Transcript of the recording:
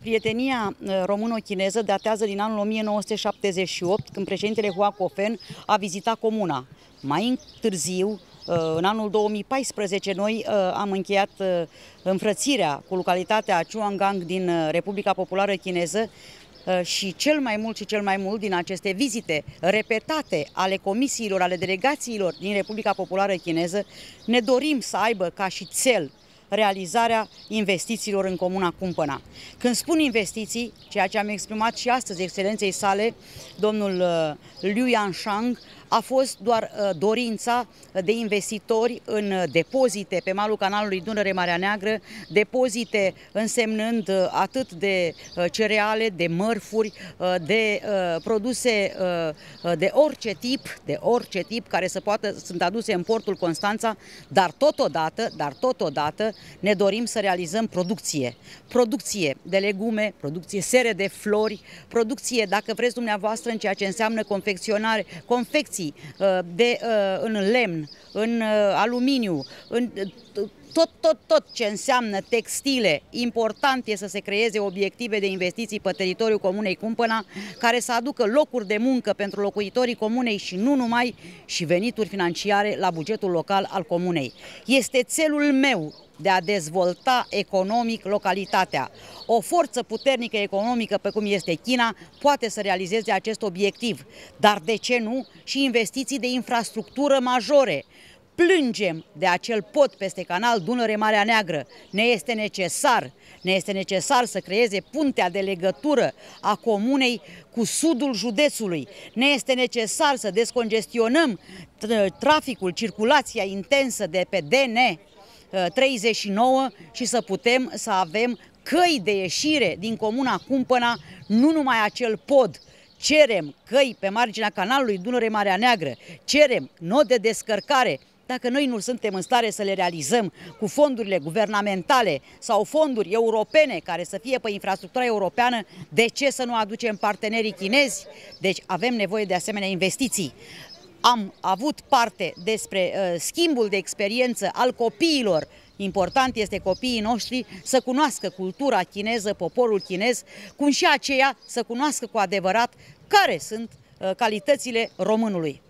Prietenia uh, româno-chineză datează din anul 1978, când președintele Hua Kofen a vizitat comuna. Mai târziu, uh, în anul 2014, noi uh, am încheiat înfrățirea cu localitatea Chuangang din Republica Populară Chineză, și cel mai mult și cel mai mult din aceste vizite repetate ale comisiilor, ale delegațiilor din Republica Populară Chineză, ne dorim să aibă ca și cel realizarea investițiilor în Comuna Cumpăna. Când spun investiții, ceea ce am exprimat și astăzi excelenței sale, domnul uh, Liu Yanshang, a fost doar uh, dorința de investitori în uh, depozite pe malul canalului Dunăre-Marea Neagră, depozite însemnând uh, atât de cereale, de mărfuri, de produse de orice tip, de orice tip care să poată, sunt aduse în portul Constanța, dar totodată, dar totodată ne dorim să realizăm producție. Producție de legume, producție sere de flori, producție, dacă vreți dumneavoastră, în ceea ce înseamnă confecționare, confecție construcții uh, de, uh, în lemn, în uh, aluminiu, în tot, tot, tot ce înseamnă textile, important e să se creeze obiective de investiții pe teritoriul Comunei Cumpăna, care să aducă locuri de muncă pentru locuitorii Comunei și nu numai, și venituri financiare la bugetul local al Comunei. Este țelul meu de a dezvolta economic localitatea. O forță puternică economică, pe cum este China, poate să realizeze acest obiectiv, dar de ce nu și investiții de infrastructură majore, plângem de acel pod peste canal Dunăre Marea Neagră. Ne este necesar, ne este necesar să creeze puntea de legătură a comunei cu sudul județului. Ne este necesar să descongestionăm traficul, circulația intensă de pe DN 39 uh, și să putem să avem căi de ieșire din comuna Cumpăna, nu numai acel pod, cerem căi pe marginea canalului Dunăre Marea Neagră, cerem nod de descărcare dacă noi nu suntem în stare să le realizăm cu fondurile guvernamentale sau fonduri europene care să fie pe infrastructura europeană, de ce să nu aducem partenerii chinezi? Deci avem nevoie de asemenea investiții am avut parte despre uh, schimbul de experiență al copiilor. Important este copiii noștri să cunoască cultura chineză, poporul chinez, cum și aceea să cunoască cu adevărat care sunt uh, calitățile românului.